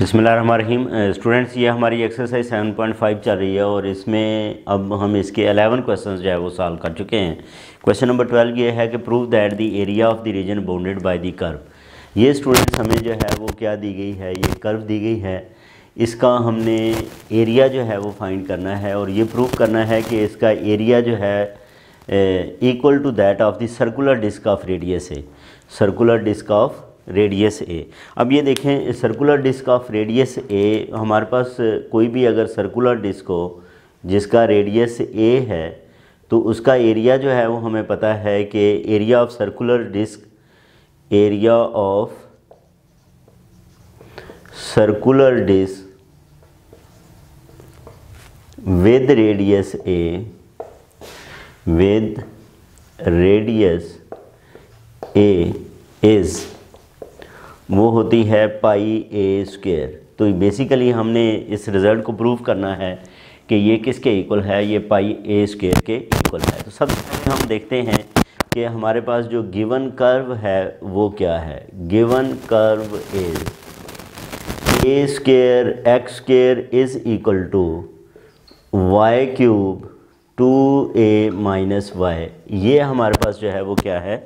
बसमीम स्टूडेंट्स ये हमारी एक्सरसाइज 7.5 चल रही है और इसमें अब हम इसके 11 क्वेश्चंस जो है वो सॉल्व कर चुके हैं क्वेश्चन नंबर 12 ये है कि prove that the area of the region bounded by the curve ये स्टूडेंट्स हमें जो है वो क्या दी गई है ये कर्व दी गई है इसका हमने एरिया जो है वो फाइंड करना है और ये प्रूव करना है कि इसका एरिया जो है equal to that of the circular disc of radius है circular disc of radius a अब ये देखें circular disc of radius a हमारे पास कोई भी अगर सर्कुलर डिस्क हो जिसका रेडियस ए है तो उसका एरिया जो है वो हमें पता है कि area of circular disc area of circular disc with radius a with radius a is वो होती है पाई ए स्क्वेयर तो बेसिकली हमने इस रिज़ल्ट को प्रूव करना है कि ये किसके इक्वल है ये पाई ए स्क्वेयर के इक्वल है तो सबसे पहले हम देखते हैं कि हमारे पास जो गिवन कर्व है वो क्या है given curve is a square x square is equal to y cube two a minus y ये हमारे पास जो है वो क्या है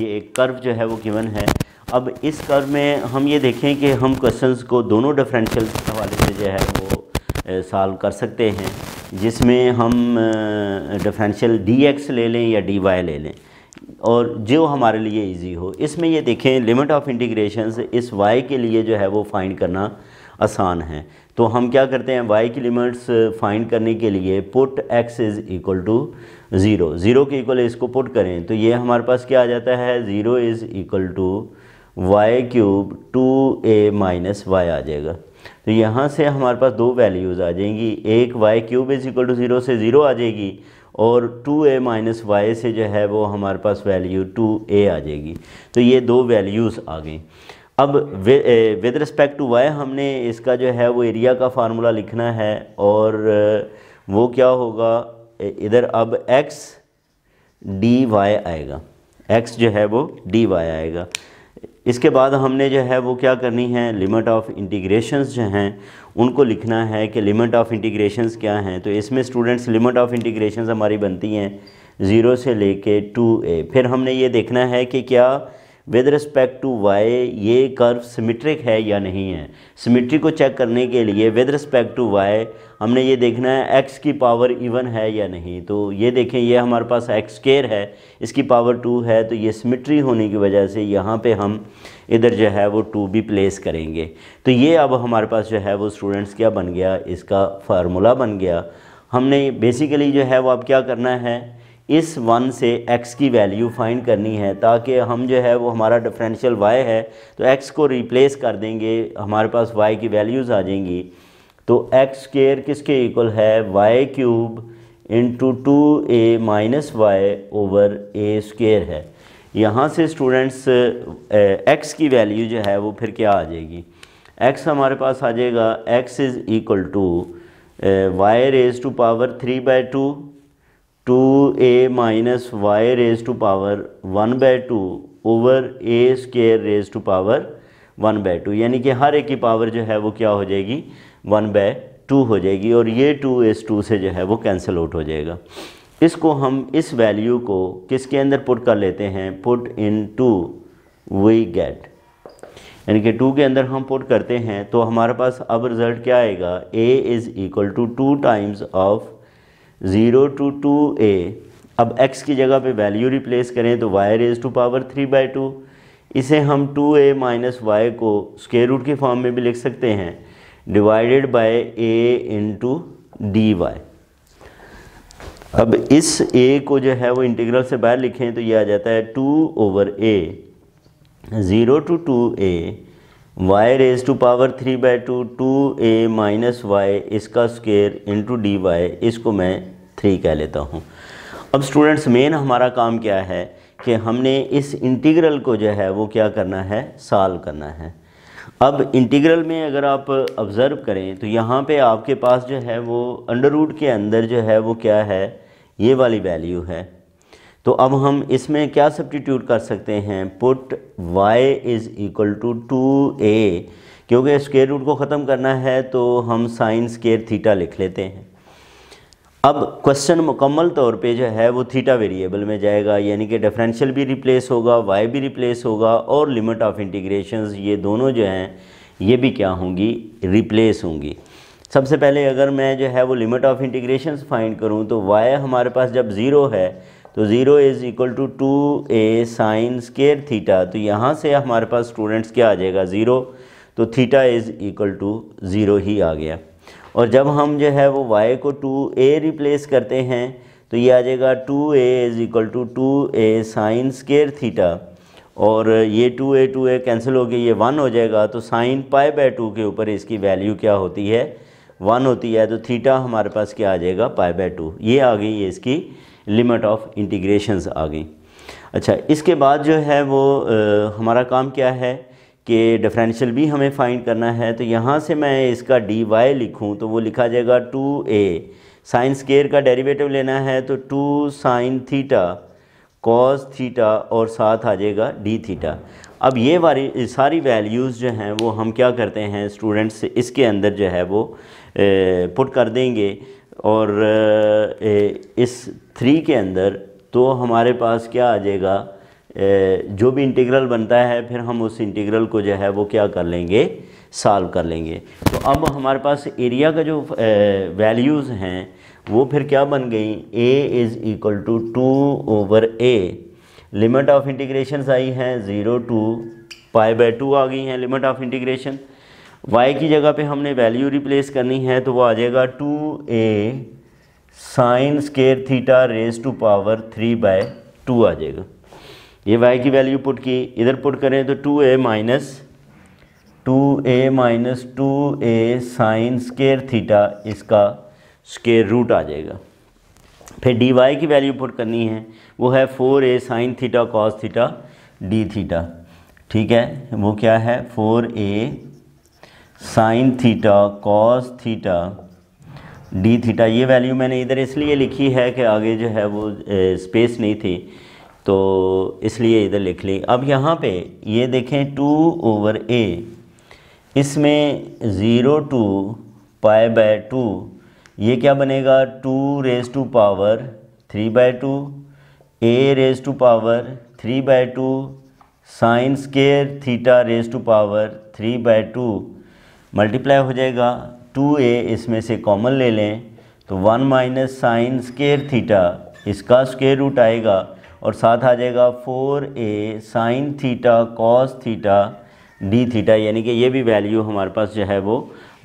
ये एक कर्व जो है वो गिवन है अब इस कर में हम ये देखें कि हम क्वेश्चंस को दोनों डिफरेंशियल के हवाले से जो है वो सॉल्व कर सकते हैं जिसमें हम डिफरेंशियल डी एक्स ले लें या डी वाई ले लें और जो हमारे लिए इजी हो इसमें ये देखें लिमिट ऑफ इंटीग्रेशन इस वाई के लिए जो है वो फाइंड करना आसान है तो हम क्या करते हैं वाई की लिमिट्स फाइंड करने के लिए put x is equal to zero zero के इक्वल इसको पुट करें तो ये हमारे पास क्या आ जाता है zero is equal to y cube two a minus y आ जाएगा तो यहाँ से हमारे पास दो वैल्यूज़ आ जाएंगी एक y cube is equal to zero से ज़ीरो आ जाएगी और टू ए माइनस वाई से जो है वो हमारे पास वैल्यू टू ए आ जाएगी तो ये दो वैल्यूज़ आ गई अब विद रिस्पेक्ट टू वाई हमने इसका जो है वो एरिया का फार्मूला लिखना है और वो क्या होगा इधर अब एक्स डी वाई आएगा एक्स जो है वो डी वाई आएगा इसके बाद हमने जो है वो क्या करनी है लिमिट ऑफ़ इंटीग्रेशंस जो हैं उनको लिखना है कि लिमिट ऑफ़ इंटीग्रेशंस क्या हैं तो इसमें स्टूडेंट्स लिमिट ऑफ़ इंटीग्रेशंस हमारी बनती हैं ज़ीरो से लेके टू ए फिर हमने ये देखना है कि क्या विद रिस्पेक्ट टू वाई ये कर्व सिमेट्रिक है या नहीं है सिमेट्री को चेक करने के लिए विद रिस्पेक्ट टू वाई हमने ये देखना है एक्स की पावर इवन है या नहीं तो ये देखें ये हमारे पास एक्स केयर है इसकी पावर टू है तो ये सिमेट्री होने की वजह से यहाँ पे हम इधर जो है वो टू भी प्लेस करेंगे तो ये अब हमारे पास जो है वो स्टूडेंट्स क्या बन गया इसका फार्मूला बन गया हमने बेसिकली जो है वो अब क्या करना है इस वन से एक्स की वैल्यू फाइंड करनी है ताकि हम जो है वो हमारा डिफरेंशियल वाई है तो एक्स को रिप्लेस कर देंगे हमारे पास वाई की वैल्यूज़ आ जाएंगी तो एक्स स्केयर किसके इक्वल है y cube into two a minus y over a square है यहाँ से स्टूडेंट्स एक्स की वैल्यू जो है वो फिर क्या आ जाएगी एक्स हमारे पास आ जाएगा x is equal to y raise to power three by two two a minus y raise to power one by two over a square raise to power one by two यानी कि हर एक की power जो है वो क्या हो जाएगी वन बाय टू हो जाएगी और ये टू इस टू से जो है वो कैंसिल आउट हो जाएगा इसको हम इस वैल्यू को किसके अंदर पुट कर लेते हैं put in two we get यानी कि टू के अंदर हम पुट करते हैं तो हमारे पास अब रिज़ल्ट क्या आएगा a is equal to two times of zero two two a अब x की जगह पे वैल्यू रिप्लेस करें तो y raise to power three by two इसे हम टू ए माइनस वाई को स्केयर रूट के फॉर्म में भी लिख सकते हैं divided by a into d y अब इस ए को जो है वो इंटीग्रल से बाहर लिखें तो ये आ जाता है two over a zero two two a y raise to power three by two two a minus y इसका स्क्वेयर इंटू डी वाई इसको मैं थ्री कह लेता हूँ अब स्टूडेंट्स मेन हमारा काम क्या है कि हमने इस इंटीग्रल को जो है वो क्या करना है सॉल्व करना है अब इंटीग्रल में अगर आप ऑब्ज़र्व करें तो यहाँ पे आपके पास जो है वो अंडर रूट के अंदर जो है वो क्या है ये वाली वैल्यू है तो अब हम इसमें क्या सब्टीट्यूट कर सकते हैं put y is equal to two a क्योंकि स्केयर रूट को ख़त्म करना है तो हम साइन स्केयर थीटा लिख लेते हैं अब क्वेश्चन मुकम्मल तौर पे जो है वो थीटा वेरिएबल में जाएगा यानी कि डिफरेंशियल भी रिप्लेस होगा वाई भी रिप्लेस होगा और लिमिट ऑफ इंटीग्रेशन ये दोनों जो हैं ये भी क्या होंगी रिप्लेस होंगी सबसे पहले अगर मैं जो है वो लिमिट ऑफ इंटीग्रेशन फाइंड करूँ तो वाई हमारे पास जब ज़ीरो है तो zero is equal to two a sine square theta तो यहाँ से हमारे पास स्टूडेंट्स क्या आ जाएगा ज़ीरो तो theta is equal to zero ही आ गया और जब हम जो है वो वाई को टू ए रिप्लेस करते हैं तो ये आ जाएगा two a is equal to two a sine square theta और ये two a two a cancel हो गया ये वन हो जाएगा तो साइन पाई बाय टू के ऊपर इसकी वैल्यू क्या होती है वन होती है तो थीटा हमारे पास क्या आ जाएगा पाई बाय टू ये आ गई है इसकी लिमिट ऑफ इंटीग्रेशंस आ गई अच्छा इसके बाद जो है वो आ, हमारा काम क्या है कि डिफरेंशियल भी हमें फाइंड करना है तो यहाँ से मैं इसका डी वाई लिखूँ तो वो लिखा जाएगा टू ए साइन स्केयर का डेरिवेटिव लेना है तो two sine theta cos theta और साथ आ जाएगा डी थीटा अब ये वाली सारी वैल्यूज़ जो हैं वो हम क्या करते हैं स्टूडेंट्स इसके अंदर जो है वो ए, पुट कर देंगे और इस थ्री के अंदर तो हमारे पास क्या आ जाएगा जो भी इंटीग्रल बनता है फिर हम उस इंटीग्रल को जो है वो क्या कर लेंगे सॉल्व कर लेंगे तो अब हमारे पास एरिया का जो वैल्यूज़ हैं वो फिर क्या बन गई a is equal to two over a limit of integration आई हैं zero to pi by two आ गई हैं लिमिट ऑफ इंटीग्रेशन y की जगह पे हमने वैल्यू रिप्लेस करनी है तो वो आ जाएगा two a sine square theta raise to power three by two आ जाएगा ये y की वैल्यू पुट की इधर पुट करें तो two a minus two a minus two a sine square theta इसका स्केयर रूट आ जाएगा फिर डी वाई की वैल्यू पुट करनी है वो है four a sine theta cos theta d theta ठीक है वो क्या है four a sine theta cos theta d theta ये वैल्यू मैंने इधर इसलिए लिखी है कि आगे जो है वो स्पेस नहीं थी तो इसलिए इधर लिख ली अब यहाँ पे ये देखें टू ओवर ए इसमें zero to pi by two ये क्या बनेगा two raise to power three by two a raise to power three by two sine square theta raise to power three by two multiply हो जाएगा two ए इसमें से common ले लें तो one minus sine square theta इसका square root आएगा और साथ आ जाएगा four a sine theta cos theta d theta यानी कि ये भी वैल्यू हमारे पास जो है वो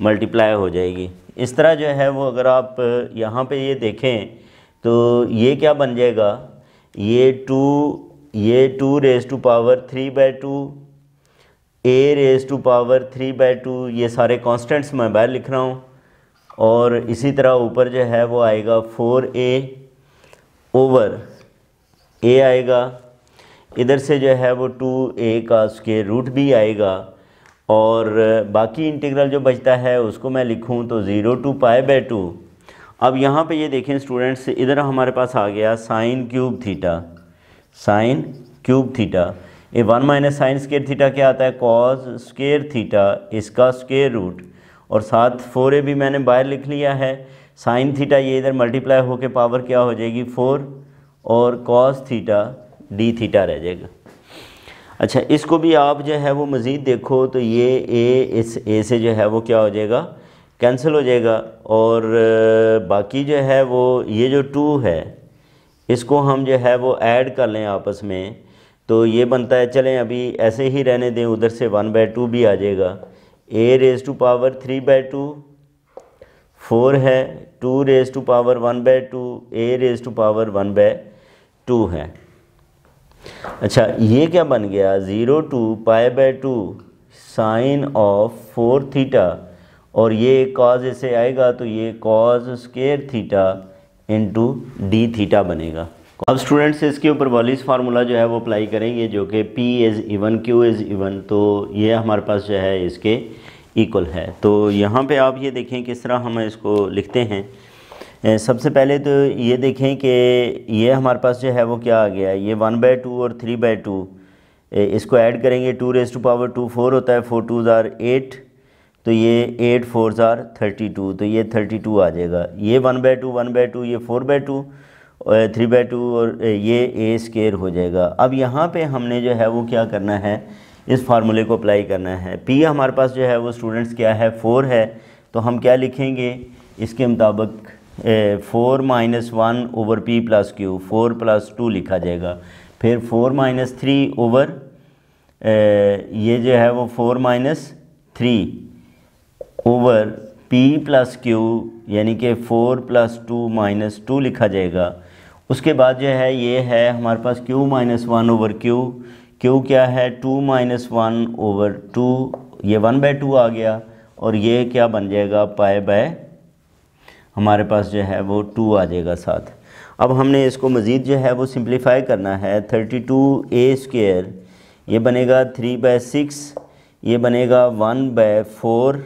मल्टीप्लाई हो जाएगी इस तरह जो है वो अगर आप यहाँ पे ये देखें तो ये क्या बन जाएगा ये टू ये two raise to power three by two a raise to power three by two ये सारे कांस्टेंट्स मैं बाहर लिख रहा हूँ और इसी तरह ऊपर जो है वो आएगा फोर ए ओवर ए आएगा इधर से जो है वो टू ए का उसके रूट भी आएगा और बाकी इंटीग्रल जो बचता है उसको मैं लिखूँ तो zero to pi by two अब यहाँ पे ये देखें स्टूडेंट्स इधर हमारे पास आ गया sine cube theta sine cube theta ये one minus sine square theta क्या आता है कॉज स्केयर थीटा इसका स्केयर रूट और साथ फोर ए भी मैंने बाहर लिख लिया है साइन थीटा ये इधर मल्टीप्लाई होकर पावर क्या हो जाएगी फोर और कॉज थीटा डी थीटा रह जाएगा अच्छा इसको भी आप जो है वो मज़ीद देखो तो ये ए इस ए से जो है वो क्या हो जाएगा कैंसिल हो जाएगा और बाकी जो है वो ये जो टू है इसको हम जो है वो ऐड कर लें आपस में तो ये बनता है चलें अभी ऐसे ही रहने दें उधर से वन बाई टू भी आ जाएगा a raise to power three by two four है two raise to power one by two a raise to power one by two है अच्छा ये क्या बन गया zero to pi by two sine of four theta और ये cos ऐसे आएगा तो ये cos square theta into d theta बनेगा अब स्टूडेंट्स इसके ऊपर वॉलिस फार्मूला जो है वो अप्लाई करेंगे जो कि P is even Q is even तो ये हमारे पास जो है इसके इक्वल है तो यहाँ पे आप ये देखें किस तरह हम इसको लिखते हैं सबसे पहले तो ये देखें कि ये हमारे पास जो है वो क्या आ गया ये वन बाई टू और थ्री बाई टू इसको ऐड करेंगे two raise to power two four होता है फोर टू ज़ार एट तो ये एट फोर ज़ार थर्टी टू तो ये थर्टी टू आ जाएगा ये one by two one by two ये four by two three by two और ये ए स्केयर हो जाएगा अब यहाँ पे हमने जो है वो क्या करना है इस फार्मूले को अप्लाई करना है पी हमारे पास जो है वो स्टूडेंट्स क्या है फ़ोर है तो हम क्या लिखेंगे इसके मुताबिक four minus one over p plus q four plus two लिखा जाएगा फिर फोर माइनस थ्री ओवर ये जो है वो four minus three over p plus q यानी कि four plus two minus two लिखा जाएगा उसके बाद जो है ये है हमारे पास q minus one over q q क्या है two minus one over two ये वन बाई टू आ गया और ये क्या बन जाएगा पाए बाय हमारे पास जो है वो टू आ जाएगा साथ अब हमने इसको मज़ीद जो है वो सिंप्लीफाई करना है थर्टी टू ए स्क्र ये बनेगा थ्री बाय सिक्स ये बनेगा वन बाय फोर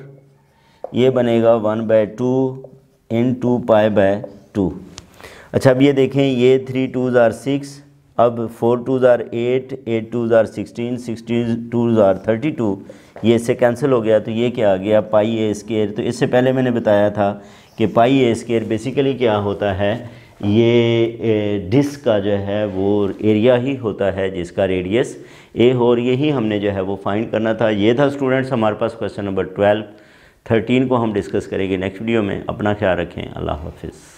ये बनेगा one by two into pi by two अच्छा अब ये देखें ये थ्री टू ज़ार सिक्स अब फोर टू ज़ार एट एट टू ज़ार सिक्सटीन सिक्सटीन टू ज़ार थर्टी टू ये इससे कैंसिल हो गया तो ये क्या आ गया पाई ए स्केयर तो इससे पहले मैंने बताया था कि पाई ए स्केयर बेसिकली क्या होता है ये डिस्क का जो है वो एरिया ही होता है जिसका रेडियस ए हो और यही हमने जो है वो फाइंड करना था ये था स्टूडेंट्स हमारे पास क्वेश्चन नंबर ट्वेल्व थर्टीन को हम डिस्कस करेंगे नेक्स्ट वीडियो में अपना ख्याल रखें अल्लाह हाफिज़